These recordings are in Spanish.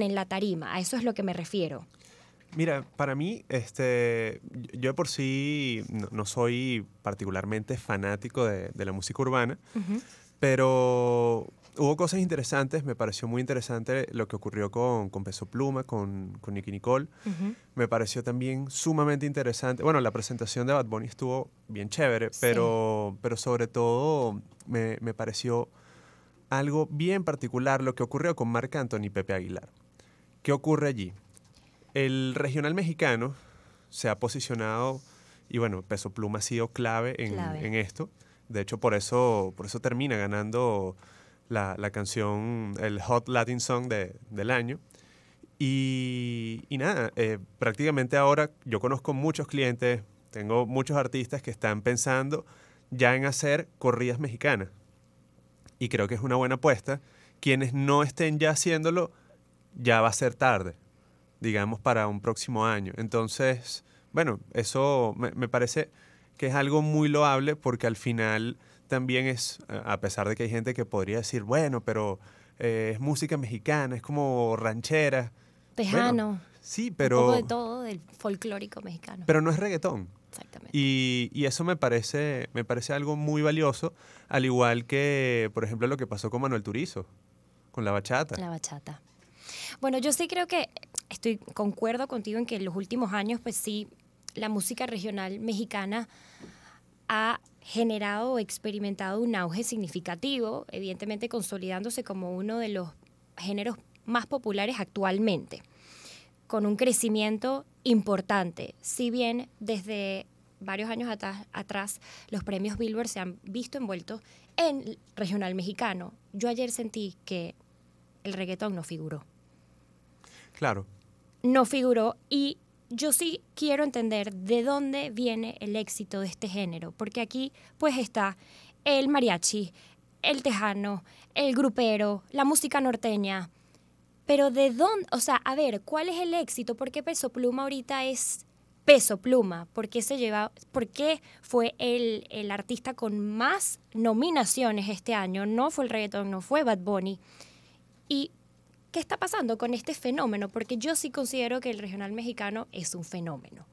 en la tarima, a eso es lo que me refiero. Mira, para mí, este, yo por sí no, soy particularmente fanático de, la música urbana, pero hubo cosas interesantes. Me pareció muy interesante lo que ocurrió con, con Peso Pluma, con, con Nicky Nicole. Me pareció también sumamente interesante. Bueno, la presentación de Bad Bunny estuvo bien chévere, pero, pero sobre todo me, me pareció algo bien particular lo que ocurrió con Marc Anthony y Pepe Aguilar. ¿Qué ocurre allí? El regional mexicano se ha posicionado, y bueno, Peso Pluma ha sido clave en, esto. De hecho, por eso, por eso termina ganando la, la canción, el Hot Latin Song de, del año. Y, nada, eh, prácticamente ahora yo conozco muchos clientes, tengo muchos artistas que están pensando ya en hacer corridas mexicanas. Y creo que es una buena apuesta. Quienes no estén ya haciéndolo, ya va a ser tarde, digamos, para un próximo año. Entonces, bueno, eso me, parece que es algo muy loable porque al final también es, eh, a pesar de que hay gente que podría decir, bueno, pero eh, es música mexicana, es como ranchera. Tejano. sí, pero... de todo, del folclórico mexicano. Pero no es reggaetón. Exactamente. Y, y, eso me parece, me parece algo muy valioso, al igual que, por ejemplo, lo que pasó con Manuel Turizo, con la bachata. La bachata. Bueno, yo sí creo que estoy concuerdo contigo en que en los últimos años, pues sí, la música regional mexicana ha generado o experimentado un auge significativo, evidentemente consolidándose como uno de los géneros más populares actualmente, con un crecimiento importante. Si bien desde varios años atrás, atrás los premios Billboard se han visto envueltos en regional mexicano, yo ayer sentí que el reggaetón no figuró. Claro. No figuró y yo sí quiero entender de dónde viene el éxito de este género, porque aquí pues está el mariachi, el tejano, el grupero, la música norteña. Pero de dónde, o sea, a ver, ¿cuál es el éxito? ¿Por qué Peso Pluma ahorita es Peso Pluma? ¿Por qué, se lleva, por fue el, artista con más nominaciones este año? No fue el reggaetón, no fue Bad Bunny. ¿Y ¿Qué está pasando con este fenómeno? Porque yo sí considero que el regional mexicano es un fenómeno.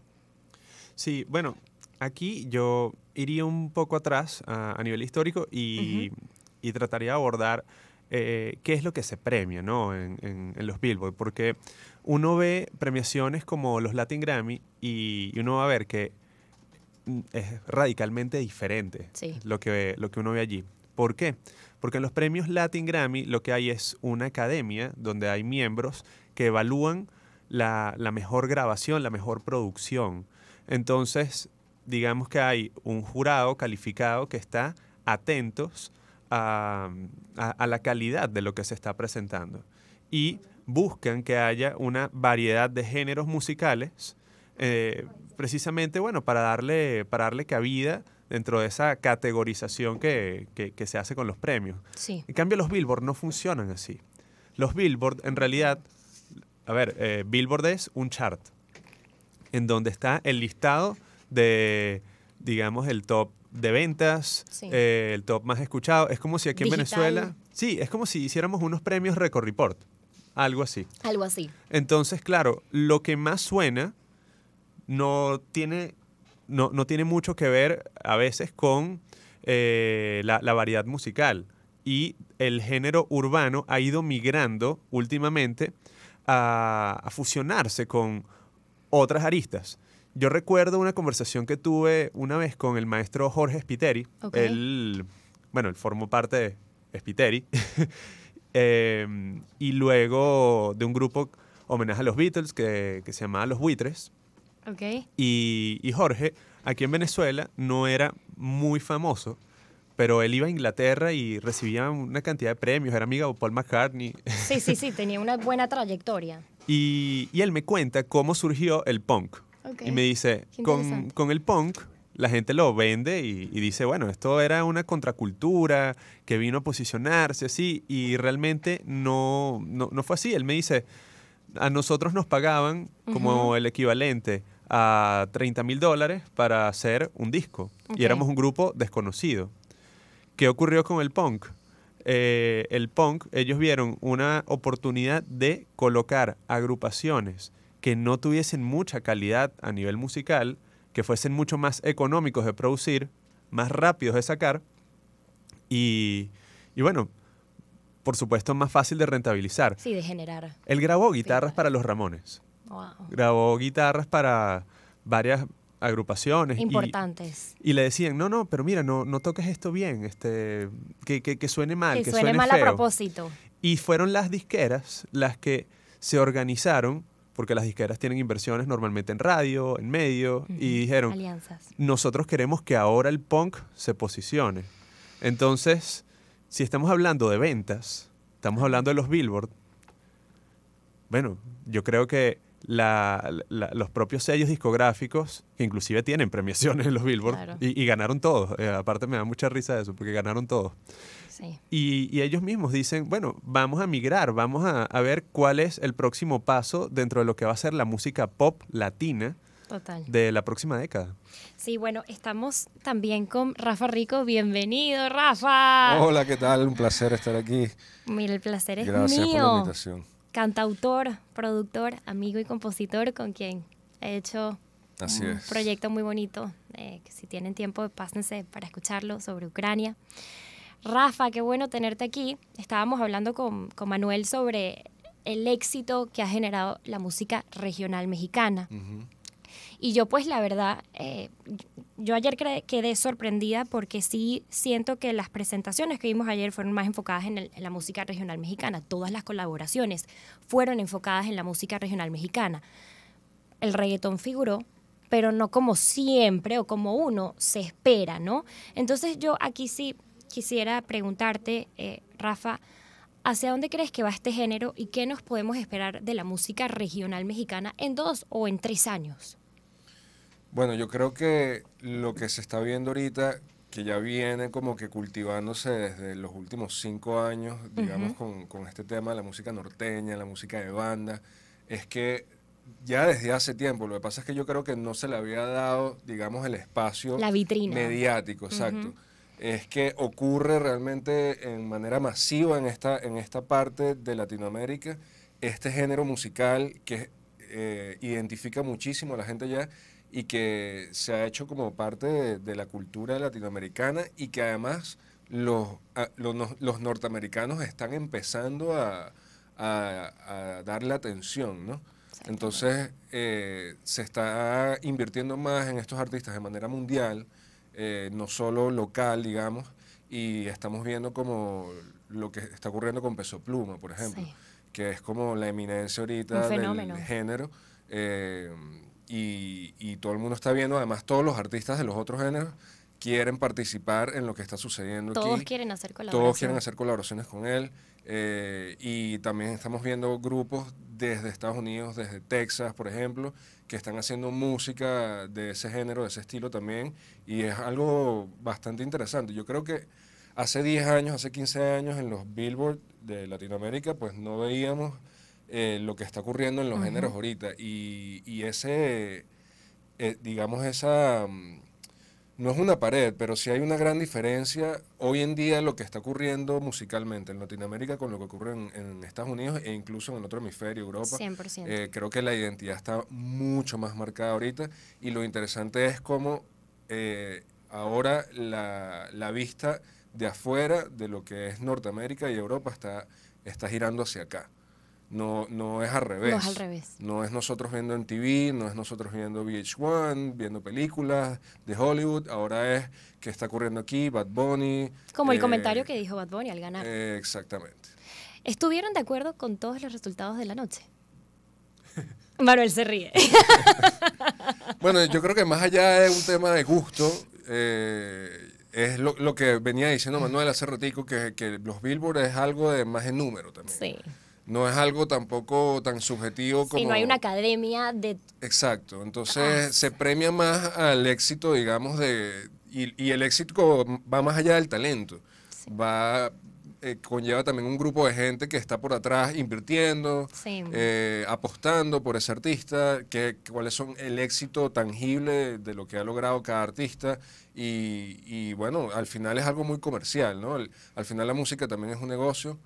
Sí, bueno, aquí yo iría un poco atrás a, nivel histórico y, trataría de abordar eh, qué es lo que se premia ¿no? en, los Billboard, porque uno ve premiaciones como los Latin Grammy y, uno va a ver que mm, es radicalmente diferente lo, que, lo que uno ve allí. ¿Por qué? Porque en los premios Latin Grammy lo que hay es una academia donde hay miembros que evalúan la, mejor grabación, la mejor producción. Entonces, digamos que hay un jurado calificado que está atentos a, la calidad de lo que se está presentando y buscan que haya una variedad de géneros musicales eh, precisamente bueno para darle para darle cabida dentro de esa categorización que, se hace con los premios. Sí. En cambio, los Billboard no funcionan así. Los Billboard, en realidad, a ver, eh, Billboard es un chart en donde está el listado de, digamos, el top de ventas, eh, el top más escuchado. Es como si aquí en Venezuela, sí, es como si hiciéramos unos premios Record Report, algo así. Algo así. Entonces, claro, lo que más suena no tiene no, tiene mucho que ver a veces con eh, la, variedad musical. Y el género urbano ha ido migrando últimamente a, fusionarse con otras aristas. Yo recuerdo una conversación que tuve una vez con el maestro Jorge Spiteri. bueno, él formó parte de Spiteri. Em, y luego de un grupo homenaje a los Beatles que, que se llamaba Los Buitres. Okay. Y, Jorge, aquí en Venezuela, no era muy famoso, pero él iba a Inglaterra y recibía una cantidad de premios, era amigo de Paul McCartney. Sí, sí, sí, tenía una buena trayectoria. Y, él me cuenta cómo surgió el punk. Y me dice, con, con, el punk la gente lo vende y, dice, bueno, esto era una contracultura que vino a posicionarse así, y realmente no, no, no fue así. Él me dice, a nosotros nos pagaban como el equivalente a 30 mil dólares para hacer un disco. Y éramos un grupo desconocido. ¿Qué ocurrió con el punk? Eh, el punk, ellos vieron una oportunidad de colocar agrupaciones que no tuviesen mucha calidad a nivel musical, que fuesen mucho más económicos de producir, más rápidos de sacar y, bueno, por supuesto más fácil de rentabilizar. Sí, de generar. Él grabó guitarras para los Ramones. Grabó guitarras para varias agrupaciones. Importantes. Y, le decían, no, no, pero mira, no, toques esto bien, este, que, que, suene mal. Que, suene, mal a propósito. Y fueron las disqueras las que se organizaron, porque las disqueras tienen inversiones normalmente en radio, en medio, y dijeron, nosotros queremos que ahora el punk se posicione. Entonces, si estamos hablando de ventas, estamos hablando de los Billboard, bueno, yo creo que los propios sellos discográficos, que inclusive tienen premiaciones en los Billboard, y, ganaron todos. Eh, aparte me da mucha risa eso, porque ganaron todos. Y, ellos mismos dicen, bueno, vamos a migrar, vamos a, ver cuál es el próximo paso dentro de lo que va a ser la música pop latina. de la próxima década. Sí, bueno, estamos también con Rafa Rico. Bienvenido, Rafa. Hola, ¿qué tal? Un placer estar aquí. Mira, el placer es mío. Gracias por la invitación cantautor, productor, amigo y compositor con quien he hecho un proyecto muy bonito. Eh, que si tienen tiempo, pásense para escucharlo sobre Ucrania. Rafa, qué bueno tenerte aquí. Estábamos hablando con, Manuel sobre el éxito que ha generado la música regional mexicana. Y yo pues la verdad, eh, yo ayer quedé sorprendida porque sí siento que las presentaciones que vimos ayer fueron más enfocadas en, la música regional mexicana. Todas las colaboraciones fueron enfocadas en la música regional mexicana. El reggaetón figuró, pero no como siempre o como uno se espera, ¿no? Entonces yo aquí sí quisiera preguntarte, eh, Rafa, ¿hacia dónde crees que va este género y qué nos podemos esperar de la música regional mexicana en dos o en tres años? Bueno, yo creo que lo que se está viendo ahorita, que ya viene como que cultivándose desde los últimos cinco años, digamos, con, este tema de la música norteña, la música de banda, es que ya desde hace tiempo, lo que pasa es que yo creo que no se le había dado, digamos, el espacio mediático, exacto. Es que ocurre realmente en manera masiva en esta, en esta parte de Latinoamérica este género musical que eh, identifica muchísimo a la gente ya y que se ha hecho como parte de, la cultura latinoamericana y que además los, ah, los, norteamericanos están empezando a, a, darle atención, ¿no? Entonces eh, se está invirtiendo más en estos artistas de manera mundial, eh, no solo local, digamos, y estamos viendo como lo que está ocurriendo con Peso Pluma, por ejemplo, que es como la eminencia ahorita del género. Eh, y, todo el mundo está viendo, además todos los artistas de los otros géneros quieren participar en lo que está sucediendo todos quieren hacer colaboraciones. Todos quieren hacer colaboraciones con él. Eh, y también estamos viendo grupos desde Estados Unidos, desde Texas, por ejemplo, que están haciendo música de ese género, de ese estilo también. Y es algo bastante interesante. Yo creo que hace 10 años, hace 15 años, en los Billboard de Latinoamérica, pues no veíamos eh, lo que está ocurriendo en los géneros ahorita. Y, y ese, eh, digamos, esa, mm, no es una pared, pero sí hay una gran diferencia hoy en día lo que está ocurriendo musicalmente en Latinoamérica con lo que ocurre en, Estados Unidos e incluso en el otro hemisferio, Europa. Eh, creo que la identidad está mucho más marcada ahorita y lo interesante es cómo ahora la, la vista de afuera de lo que es Norteamérica y Europa está, está girando hacia acá. No, no es al revés. No es al revés. No es nosotros viendo en TV, no es nosotros viendo VH1, viendo películas de Hollywood. Ahora es qué está ocurriendo aquí, Bad Bunny. Como el eh, comentario que dijo Bad Bunny al ganar. exactamente. ¿Estuvieron de acuerdo con todos los resultados de la noche? Manuel se ríe. bueno, yo creo que más allá de un tema de gusto, eh, es lo, que venía diciendo Manuel hace ratico, que, que los billboards es algo de más en número también. Sí no es algo tampoco tan subjetivo como... Si no hay una academia de... Exacto, entonces se premia más al éxito, digamos, de y, el éxito va más allá del talento. Va, eh, conlleva también un grupo de gente que está por atrás invirtiendo, eh, apostando por ese artista, que, cuáles son el éxito tangible de lo que ha logrado cada artista. Y, bueno, al final es algo muy comercial, ¿no? al final la música también es un negocio.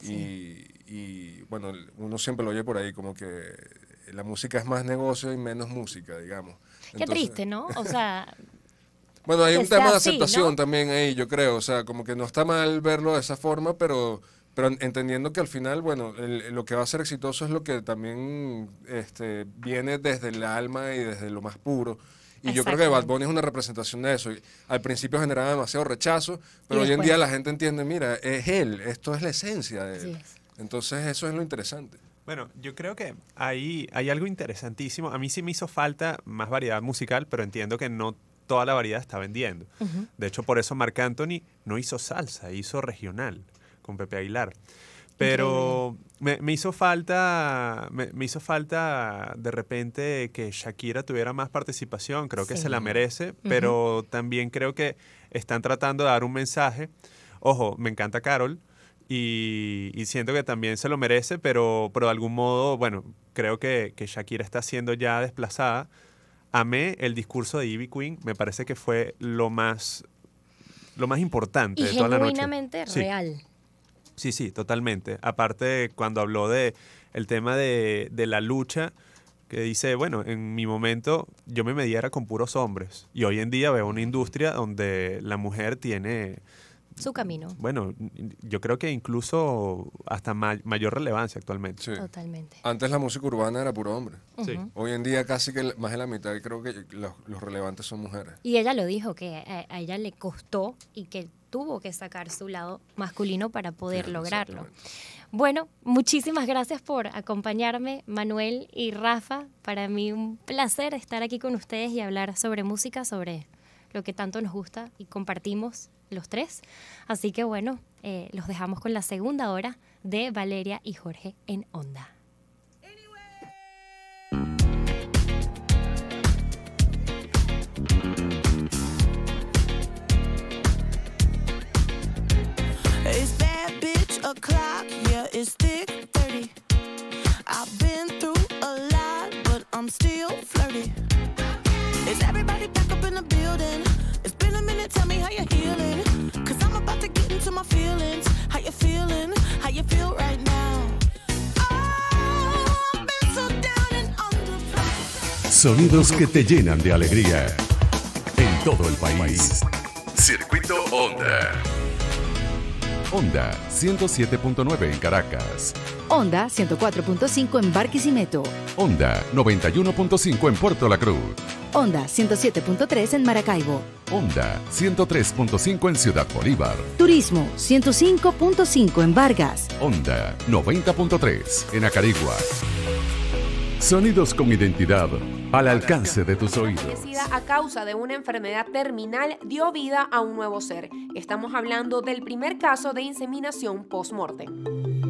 Y, bueno, uno siempre lo oye por ahí, como que la música es más negocio y menos música, digamos. Qué triste, ¿no? O sea... bueno, hay un tema de aceptación también ahí, yo creo. O sea, como que no está mal verlo de esa forma, pero pero entendiendo que al final, bueno, lo que va a ser exitoso es lo que también este, viene desde el alma y desde lo más puro. Y yo creo que Bad Bunny es una representación de eso. al principio generaba demasiado rechazo, pero hoy en día la gente entiende, mira, es él, esto es la esencia de él. Entonces eso es lo interesante. Bueno, yo creo que ahí hay algo interesantísimo. A mí sí me hizo falta más variedad musical, pero entiendo que no toda la variedad está vendiendo. De hecho, por eso Marc Anthony no hizo salsa, hizo regional con Pepe Aguilar. Pero me, hizo falta, me, hizo falta de repente que Shakira tuviera más participación, creo que se la merece, pero también creo que están tratando de dar un mensaje. Ojo, me encanta Carol, y, siento que también se lo merece, pero, pero de algún modo, bueno, creo que, Shakira está siendo ya desplazada. A mí el discurso de Ivy Queen, me parece que fue lo más, lo más importante de toda la noche. real. Sí, sí, totalmente. Aparte, cuando habló de el tema de, la lucha, que dice, bueno, en mi momento yo me mediara con puros hombres. Y hoy en día veo una industria donde la mujer tiene... Su camino. Bueno, yo creo que incluso hasta mayor relevancia actualmente. Sí. Totalmente. Antes la música urbana era puro hombre. Sí. Hoy en día casi que más de la mitad creo que los, relevantes son mujeres. Y ella lo dijo, que a ella le costó y que tuvo que sacar su lado masculino para poder lograrlo. Bueno, muchísimas gracias por acompañarme, Manuel y Rafa. Para mí un placer estar aquí con ustedes y hablar sobre música, sobre lo que tanto nos gusta y compartimos los tres. Así que bueno, eh, los dejamos con la segunda hora de Valeria y Jorge en Onda. o'clock, yeah, it's thick 30. I've been through a lot, but I'm still flirty. Is everybody back up in the building? It's been a minute, tell me how you're feeling? Cause I'm about to get into my feelings. How you feeling? How you feel right now? Oh, so Sonidos que te llenan de alegría. En todo el país. Circuito Onda. Onda 107.9 en Caracas. Onda 104.5 en Barquisimeto. Onda 91.5 en Puerto La Cruz. Onda 107.3 en Maracaibo. Onda 103.5 en Ciudad Bolívar. Turismo 105.5 en Vargas. Onda 90.3 en Acarigua. Sonidos con identidad al alcance de tus oídos. a causa de una enfermedad terminal dio vida a un nuevo ser. Estamos hablando del primer caso de inseminación post-mortem.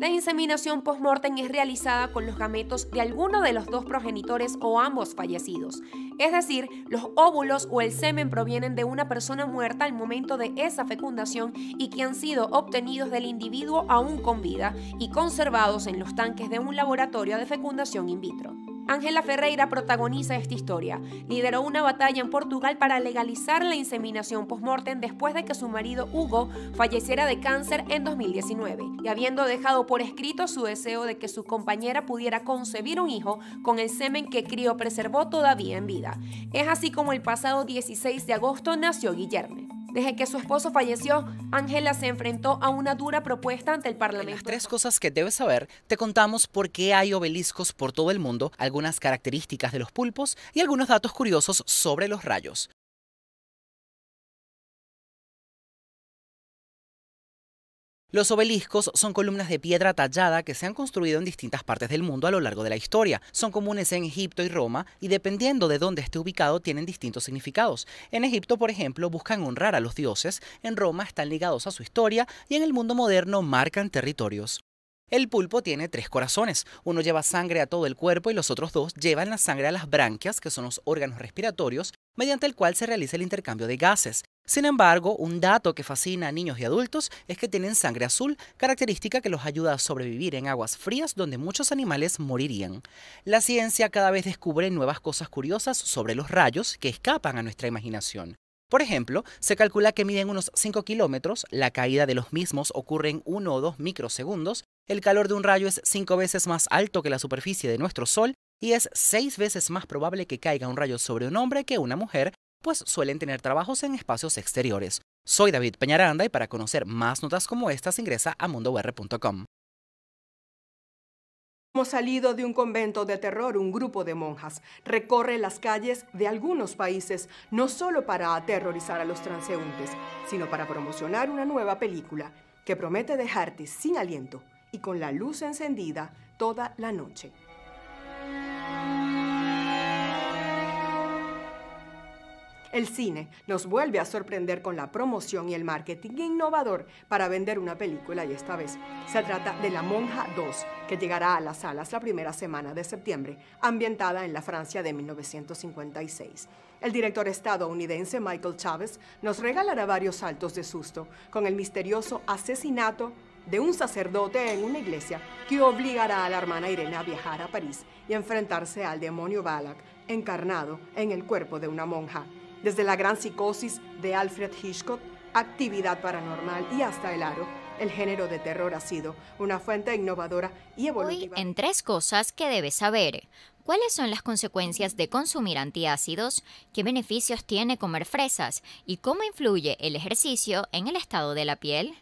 La inseminación postmortem es realizada con los gametos de alguno de los dos progenitores o ambos fallecidos. Es decir, los óvulos o el semen provienen de una persona muerta al momento de esa fecundación y que han sido obtenidos del individuo aún con vida y conservados en los tanques de un laboratorio de fecundación in vitro. Ángela Ferreira protagoniza esta historia. Lideró una batalla en Portugal para legalizar la inseminación post-mortem después de que su marido Hugo falleciera de cáncer en 2019 y habiendo dejado por escrito su deseo de que su compañera pudiera concebir un hijo con el semen que crió preservó todavía en vida. Es así como el pasado 16 de agosto nació Guillermo. Desde que su esposo falleció, Ángela se enfrentó a una dura propuesta ante el Parlamento. las tres cosas que debes saber, te contamos por qué hay obeliscos por todo el mundo, algunas características de los pulpos y algunos datos curiosos sobre los rayos. Los obeliscos son columnas de piedra tallada que se han construido en distintas partes del mundo a lo largo de la historia. Son comunes en Egipto y Roma y dependiendo de dónde esté ubicado tienen distintos significados. En Egipto, por ejemplo, buscan honrar a los dioses, en Roma están ligados a su historia y en el mundo moderno marcan territorios. El pulpo tiene tres corazones. Uno lleva sangre a todo el cuerpo y los otros dos llevan la sangre a las branquias, que son los órganos respiratorios, mediante el cual se realiza el intercambio de gases. Sin embargo, un dato que fascina a niños y adultos es que tienen sangre azul, característica que los ayuda a sobrevivir en aguas frías donde muchos animales morirían. La ciencia cada vez descubre nuevas cosas curiosas sobre los rayos que escapan a nuestra imaginación. Por ejemplo, se calcula que miden unos 5 kilómetros, la caída de los mismos ocurre en 1 o 2 microsegundos, el calor de un rayo es 5 veces más alto que la superficie de nuestro Sol y es 6 veces más probable que caiga un rayo sobre un hombre que una mujer, pues suelen tener trabajos en espacios exteriores. Soy David Peñaranda y para conocer más notas como estas ingresa a mundowr.com. Hemos salido de un convento de terror, un grupo de monjas recorre las calles de algunos países, no solo para aterrorizar a los transeúntes, sino para promocionar una nueva película que promete dejarte sin aliento y con la luz encendida toda la noche. El cine nos vuelve a sorprender con la promoción y el marketing innovador para vender una película y esta vez se trata de La Monja 2, que llegará a las salas la primera semana de septiembre, ambientada en la Francia de 1956. El director estadounidense Michael Chávez nos regalará varios saltos de susto con el misterioso asesinato de un sacerdote en una iglesia que obligará a la hermana Irene a viajar a París y enfrentarse al demonio Balak, encarnado en el cuerpo de una monja desde la gran psicosis de Alfred Hitchcock, actividad paranormal y hasta el aro. El género de terror ha sido una fuente innovadora y evolutiva. en tres cosas que debes saber. ¿Cuáles son las consecuencias de consumir antiácidos? ¿Qué beneficios tiene comer fresas? ¿Y cómo influye el ejercicio en el estado de la piel?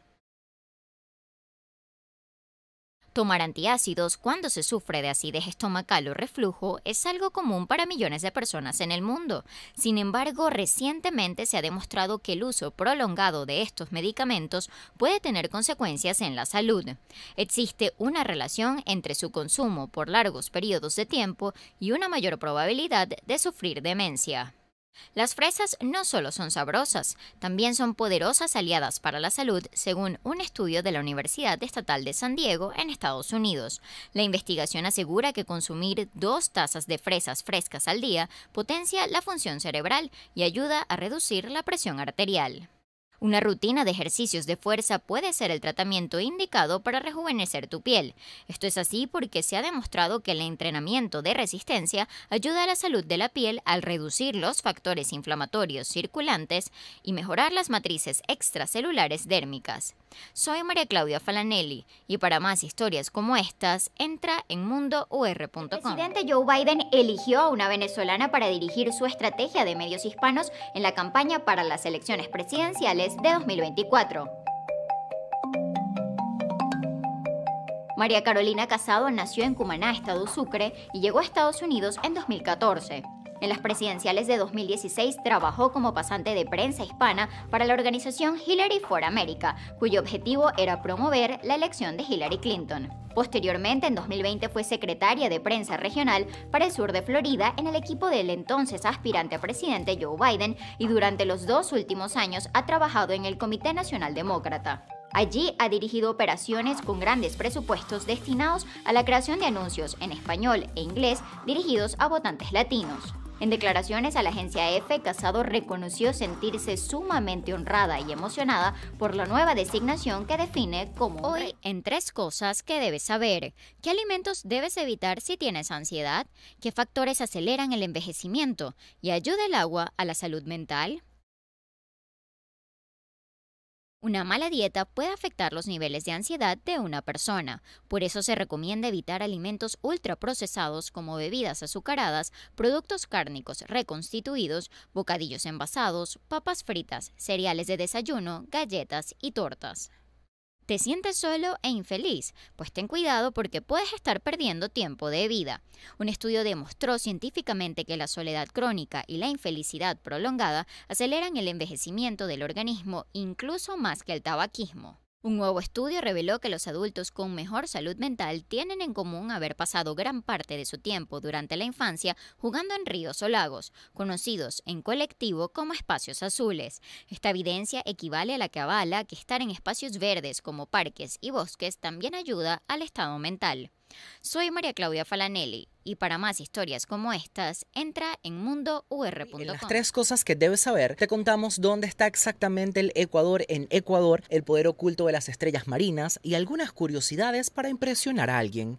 Tomar antiácidos cuando se sufre de acidez estomacal o reflujo es algo común para millones de personas en el mundo. Sin embargo, recientemente se ha demostrado que el uso prolongado de estos medicamentos puede tener consecuencias en la salud. Existe una relación entre su consumo por largos periodos de tiempo y una mayor probabilidad de sufrir demencia. Las fresas no solo son sabrosas, también son poderosas aliadas para la salud, según un estudio de la Universidad Estatal de San Diego en Estados Unidos. La investigación asegura que consumir dos tazas de fresas frescas al día potencia la función cerebral y ayuda a reducir la presión arterial. Una rutina de ejercicios de fuerza puede ser el tratamiento indicado para rejuvenecer tu piel. Esto es así porque se ha demostrado que el entrenamiento de resistencia ayuda a la salud de la piel al reducir los factores inflamatorios circulantes y mejorar las matrices extracelulares dérmicas. Soy María Claudia Falanelli y para más historias como estas, entra en mundour.com. El presidente Joe Biden eligió a una venezolana para dirigir su estrategia de medios hispanos en la campaña para las elecciones presidenciales de 2024. María Carolina Casado nació en Cumaná, Estado Sucre, y llegó a Estados Unidos en 2014. En las presidenciales de 2016 trabajó como pasante de prensa hispana para la organización Hillary for America, cuyo objetivo era promover la elección de Hillary Clinton. Posteriormente, en 2020 fue secretaria de prensa regional para el sur de Florida en el equipo del entonces aspirante a presidente Joe Biden y durante los dos últimos años ha trabajado en el Comité Nacional Demócrata. Allí ha dirigido operaciones con grandes presupuestos destinados a la creación de anuncios en español e inglés dirigidos a votantes latinos. En declaraciones a la agencia EFE, Casado reconoció sentirse sumamente honrada y emocionada por la nueva designación que define como hoy en tres cosas que debes saber. ¿Qué alimentos debes evitar si tienes ansiedad? ¿Qué factores aceleran el envejecimiento? ¿Y ayuda el agua a la salud mental? Una mala dieta puede afectar los niveles de ansiedad de una persona, por eso se recomienda evitar alimentos ultraprocesados como bebidas azucaradas, productos cárnicos reconstituidos, bocadillos envasados, papas fritas, cereales de desayuno, galletas y tortas. ¿Te sientes solo e infeliz? Pues ten cuidado porque puedes estar perdiendo tiempo de vida. Un estudio demostró científicamente que la soledad crónica y la infelicidad prolongada aceleran el envejecimiento del organismo incluso más que el tabaquismo. Un nuevo estudio reveló que los adultos con mejor salud mental tienen en común haber pasado gran parte de su tiempo durante la infancia jugando en ríos o lagos, conocidos en colectivo como espacios azules. Esta evidencia equivale a la que avala que estar en espacios verdes como parques y bosques también ayuda al estado mental. Soy María Claudia Falanelli y para más historias como estas, entra en mundour.com. En las tres cosas que debes saber, te contamos dónde está exactamente el Ecuador en Ecuador, el poder oculto de las estrellas marinas y algunas curiosidades para impresionar a alguien.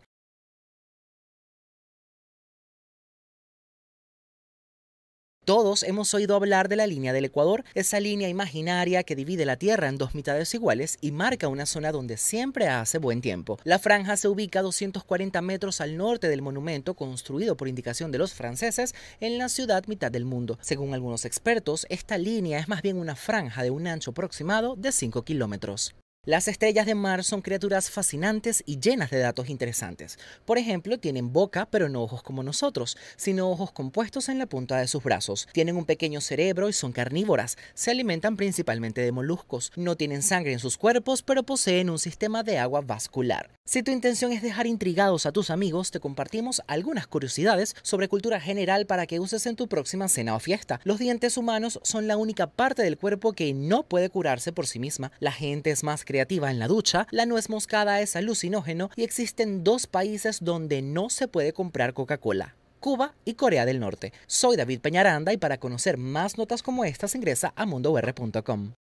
Todos hemos oído hablar de la línea del Ecuador, esa línea imaginaria que divide la Tierra en dos mitades iguales y marca una zona donde siempre hace buen tiempo. La franja se ubica a 240 metros al norte del monumento construido por indicación de los franceses en la ciudad mitad del mundo. Según algunos expertos, esta línea es más bien una franja de un ancho aproximado de 5 kilómetros. Las estrellas de mar son criaturas fascinantes y llenas de datos interesantes. Por ejemplo, tienen boca pero no ojos como nosotros, sino ojos compuestos en la punta de sus brazos. Tienen un pequeño cerebro y son carnívoras. Se alimentan principalmente de moluscos. No tienen sangre en sus cuerpos pero poseen un sistema de agua vascular. Si tu intención es dejar intrigados a tus amigos, te compartimos algunas curiosidades sobre cultura general para que uses en tu próxima cena o fiesta. Los dientes humanos son la única parte del cuerpo que no puede curarse por sí misma. La gente es más creativa en la ducha, la nuez moscada es alucinógeno y existen dos países donde no se puede comprar Coca-Cola. Cuba y Corea del Norte. Soy David Peñaranda y para conocer más notas como estas ingresa a Mundovr.com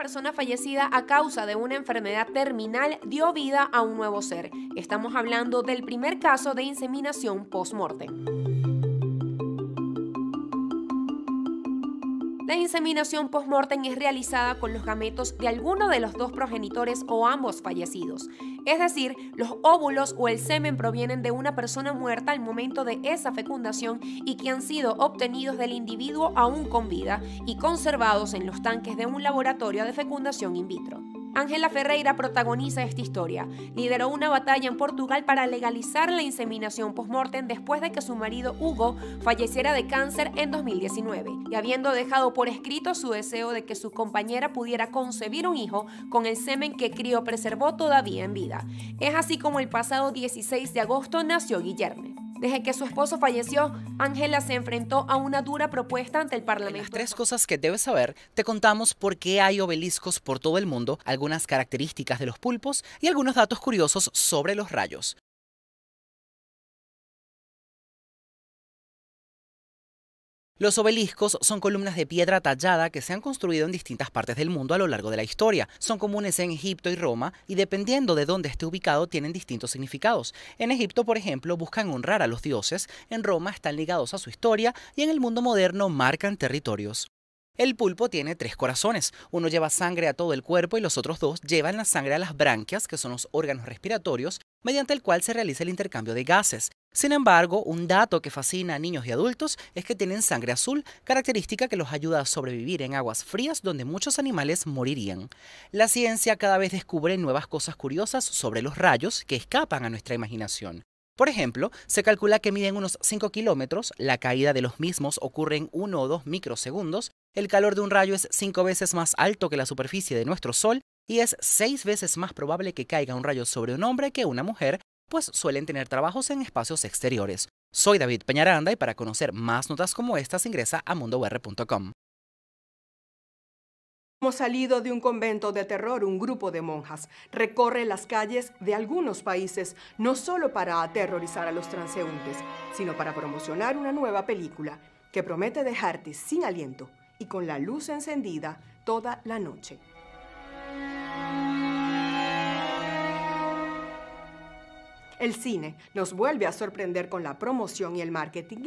persona fallecida a causa de una enfermedad terminal dio vida a un nuevo ser. Estamos hablando del primer caso de inseminación post-mortem. La inseminación postmortem es realizada con los gametos de alguno de los dos progenitores o ambos fallecidos. Es decir, los óvulos o el semen provienen de una persona muerta al momento de esa fecundación y que han sido obtenidos del individuo aún con vida y conservados en los tanques de un laboratorio de fecundación in vitro. Ángela Ferreira protagoniza esta historia. Lideró una batalla en Portugal para legalizar la inseminación post-mortem después de que su marido Hugo falleciera de cáncer en 2019 y habiendo dejado por escrito su deseo de que su compañera pudiera concebir un hijo con el semen que crió preservó todavía en vida. Es así como el pasado 16 de agosto nació Guillerme. Desde que su esposo falleció, Ángela se enfrentó a una dura propuesta ante el Parlamento. las tres cosas que debes saber, te contamos por qué hay obeliscos por todo el mundo, algunas características de los pulpos y algunos datos curiosos sobre los rayos. Los obeliscos son columnas de piedra tallada que se han construido en distintas partes del mundo a lo largo de la historia. Son comunes en Egipto y Roma y dependiendo de dónde esté ubicado tienen distintos significados. En Egipto, por ejemplo, buscan honrar a los dioses, en Roma están ligados a su historia y en el mundo moderno marcan territorios. El pulpo tiene tres corazones. Uno lleva sangre a todo el cuerpo y los otros dos llevan la sangre a las branquias, que son los órganos respiratorios, mediante el cual se realiza el intercambio de gases. Sin embargo, un dato que fascina a niños y adultos es que tienen sangre azul, característica que los ayuda a sobrevivir en aguas frías donde muchos animales morirían. La ciencia cada vez descubre nuevas cosas curiosas sobre los rayos que escapan a nuestra imaginación. Por ejemplo, se calcula que miden unos 5 kilómetros, la caída de los mismos ocurre en 1 o 2 microsegundos, el calor de un rayo es 5 veces más alto que la superficie de nuestro Sol y es seis veces más probable que caiga un rayo sobre un hombre que una mujer, pues suelen tener trabajos en espacios exteriores. Soy David Peñaranda y para conocer más notas como estas ingresa a mundovr.com. Hemos salido de un convento de terror, un grupo de monjas recorre las calles de algunos países no solo para aterrorizar a los transeúntes, sino para promocionar una nueva película que promete dejarte sin aliento y con la luz encendida toda la noche. El cine nos vuelve a sorprender con la promoción y el marketing.